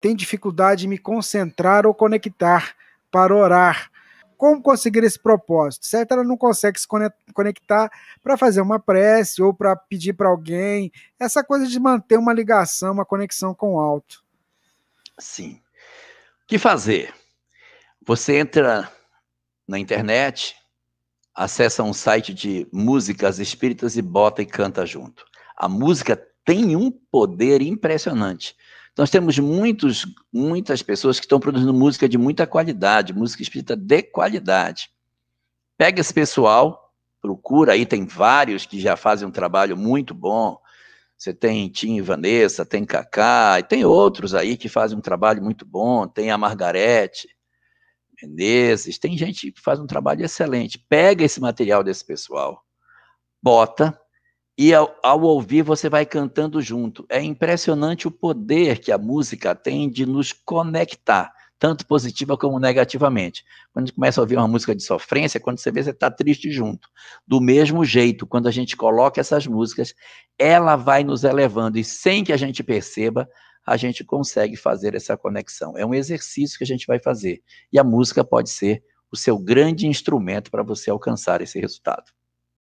tem dificuldade em me concentrar ou conectar para orar. Como conseguir esse propósito? Certo, ela não consegue se conectar para fazer uma prece ou para pedir para alguém. Essa coisa de manter uma ligação, uma conexão com o alto. Sim. O que fazer? Você entra na internet, acessa um site de músicas espíritas e bota e canta junto. A música tem um poder impressionante. Nós temos muitos, muitas pessoas que estão produzindo música de muita qualidade, música espírita de qualidade. Pega esse pessoal, procura aí, tem vários que já fazem um trabalho muito bom. Você tem Tim e Vanessa, tem Cacá, e tem outros aí que fazem um trabalho muito bom, tem a Margarete Menezes, tem gente que faz um trabalho excelente. Pega esse material desse pessoal, bota e ao, ao, ouvir você vai cantando junto. É impressionante o poder que a música tem de nos conectar, tanto positiva como negativamente. Quando a gente começa a ouvir uma música de sofrência, quando você vê, você está triste junto. Do mesmo jeito, quando a gente coloca essas músicas, ela vai nos elevando e sem que a gente perceba, a gente consegue fazer essa conexão. É um exercício que a gente vai fazer. E a música pode ser o seu grande instrumento para você alcançar esse resultado.